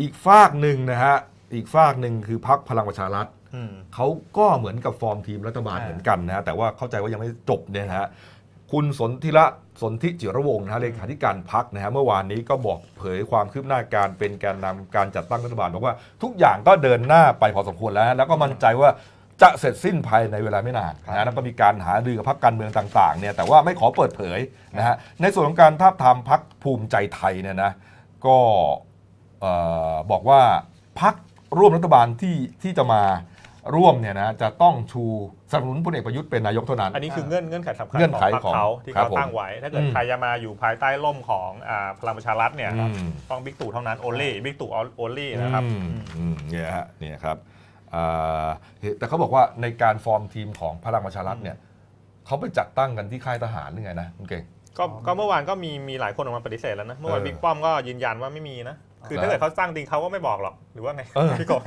อีกฝากหนึ่งนะฮะอีกฝากหนึ่งคือพักพลังประชารัฐเขาก็เหมือนกับฟอร์มทีมรัฐบาลเหมือนกันนะฮะแต่ว่าเข้าใจว่ายังไม่จบเนี่ยนะฮะ คุณสนธิละสนธิจิรวงศ์นะฮะเลขาธิการพักนะฮะเมื่อวานนี้ก็บอกเผยความคืบหน้าการเป็นแกนนำการจัดตั้งรัฐบาลบอกว่า ทุกอย่างก็เดินหน้าไปพอสมควรแล้ว แล้วก็มั่นใจว่าจะเสร็จสิ้นภายในเวลาไม่นานนะแล้วก็มีการหารือกับพักการเมืองต่างๆเนี่ยแต่ว่าไม่ขอเปิดเผยนะฮะในส่วนของการท้าทามพักภูมิใจไทยเนี่ยนะก็บอกว่าพักร่วมรัฐบาลที่ที่จะมาร่วมเนี่ยนะจะต้องชูสนับสนุนพลเอกประยุทธ์เป็นนายกเท่านั้นอันนี้คือเงื่อนเงื่อนไขสำคัญขงองพรของเขาที่เขาตั้งไว้ถ้าเกิดใครจะมาอยู่ภายใต้ร่มของพลังประชารัฐเนี่ยต้องบิ๊กตู่เท่านั้นโอลี่บิ๊กตู่โอลี่นะครับเนี่ยฮะเนี่ยครับแต่เขาบอกว่าในการฟอร์มทีมของพลังประชารัฐเนี่ยเขาไปจัดตั้งกันที่ค่ายทหารหรือไงนะคุณเก่งก็เมื่อวานก็มีมีหลายคนออกมาปฏิเสธแล้วนะเมื่อวานบิ๊กป้อมก็ยืนยันว่าไม่มีนะคือถ้าเกิดเขาสร้างจริงเขาก็ไม่บอกหรอก หรือว่าไงพี่กบ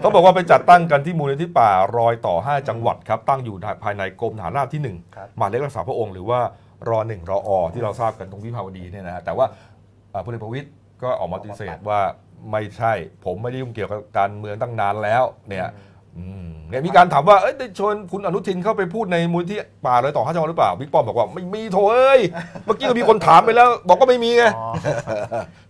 เขาบอกว่าไปจัดตั้งกันที่มูลนิธิป่ารอยต่อ 5 จังหวัดครับตั้งอยู่ภายในกรมฐานราบที่1มาเลขรักษาพระองค์ หรือว่ารอหนึ่งรออที่เราทราบกันตรงวิภาวดีเนี่ยนะแต่ว่าพลเอกประวิตยก็ออกมาติเสธว่าไม่ใช่ ผมไม่ได้ยุ่งเกี่ยวกับการเมืองตั้งนานแล้ว เนี่ยเนี่ยมีการถามว่า เอ้ยได้ชวนคุณอนุทินเข้าไปพูดในมูลที่ป่าเลยต่อห้าจังหวัดหรือเปล่าบิ๊กป้อมบอกว่าไม่มีโถเอ้ยเมื่อกี้ก็มีคนถามไปแล้ว บอกก็ไม่มีไง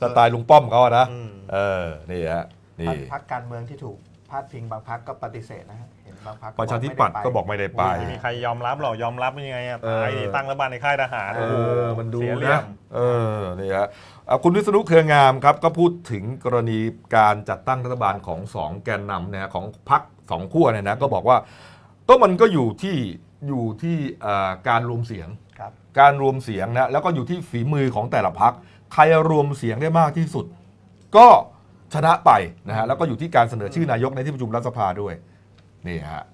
สไตล์ลุงป้อมเขาอะนะเออนี่ฮะนี่พักการเมืองที่ถูกพาดพิงบางพักก็ปฏิเสธนะเห็นบางพักประชาธิปัตย์ก็บอกไม่ได้ไป มีใครยอมรับหรอยอมรับยังไงอะอตายตั้งรัฐบาลในค่ายทหารเออมันดูเสียเี่ยมเออนี่ฮะคุณวิษณุเครืองามครับก็พูดถึงกรณีการจัดตั้งรัฐบาลของสองแกนนำนะฮะของพรรคสองขั้วเนี่ยนะก็บอกว่าก็มันก็อยู่ที่อยู่ที่การรวมเสียงการรวมเสียงนะแล้วก็อยู่ที่ฝีมือของแต่ละพักใครรวมเสียงได้มากที่สุด ก็ชนะไปนะฮะแล้วก็อยู่ที่การเสนอชื่อนายกในที่ประชุมรัฐสภาด้วย นี่ฮะ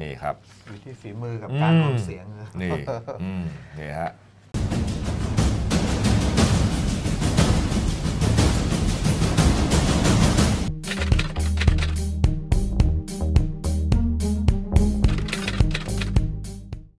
นี่ครับ อยู่ที่ฝีมือกับการรวมเสียงนี่นี่ฮะ